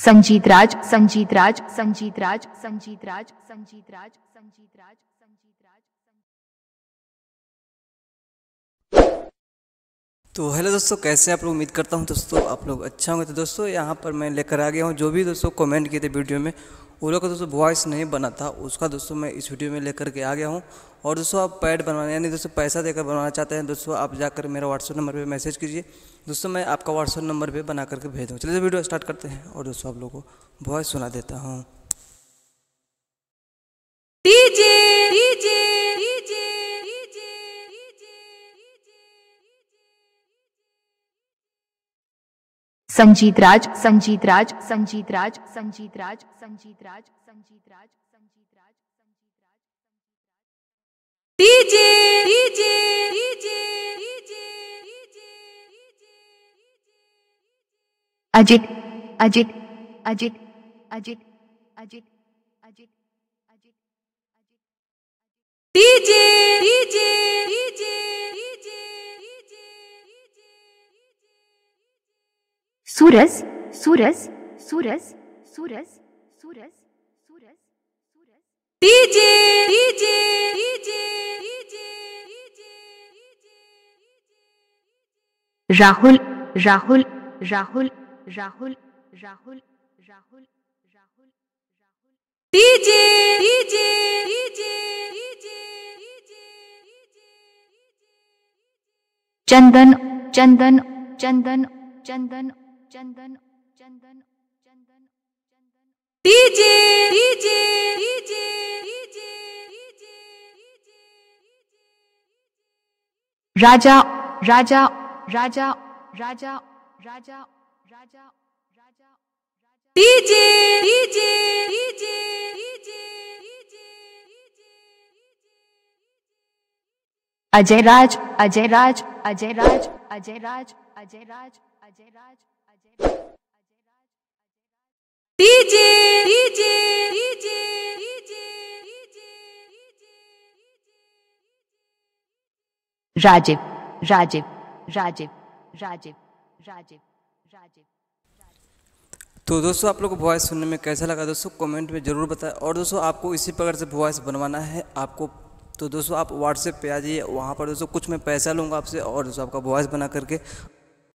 संजीत राज संजीत राज संजीत राज संजीत राज संजीत राज संजीत राज संजीत राज तो हेलो दोस्तों कैसे आप लोग उम्मीद करता हूँ दोस्तों आप लोग अच्छा होंगे तो दोस्तों यहाँ पर मैं लेकर आ गया हूँ जो भी दोस्तों कमेंट किए थे वीडियो में वो लोग का दोस्तों वॉइस नहीं बना था उसका दोस्तों मैं इस वीडियो में लेकर के आ गया हूँ और दोस्तों आप पैड बनवाना यानी दोस्तों पैसा देकर बनवाना चाहते हैं दोस्तों आप जाकर मेरा व्हाट्सअप नंबर पर मैसेज कीजिए दोस्तों मैं आपका व्हाट्सअप नंबर पर बना करके भेज दूँ चलिए वीडियो स्टार्ट करते हैं और दोस्तों आप लोगों को वॉइस सुना देता हूँ Sanjeet Raj Sanjeet Raj Sanjeet Raj Sanjeet Raj Sanjeet Raj Sanjeet Raj Sanjeet Raj Sanjeet Raj DJ DJ DJ DJ DJ DJ DJ Ajit Ajit Ajit Ajit Ajit Ajit Ajit DJ DJ Suraj Suraj Suraj Suraj Suraj Suraj Suraj DJ DJ DJ DJ DJ DJ DJ Rahul Rahul Rahul Rahul Rahul Rahul Rahul Rahul DJ DJ DJ DJ DJ DJ DJ Chandan Chandan Chandan Chandan Chandan Chandan Chandan DJ DJ DJ DJ Raja Raja Raja Raja Raja Raja Raja DJ DJ DJ Ajay Raj Ajay Raj Ajay Raj Ajay Raj Ajay Raj Ajay Raj Rajeev Rajeev Rajeev Rajeev Rajeev Rajeev तो दोस्तों आप लोग को voice सुनने में कैसा लगा दोस्तों कमेंट में ज़रूर बताएं और दोस्तों आपको इसी प्रकार से वॉइस बनवाना है आपको तो दोस्तों आप व्हाट्सएप पे आ जाइए वहाँ पर दोस्तों कुछ मैं पैसा लूँगा आपसे और दोस्तों आपका वॉइस बना करके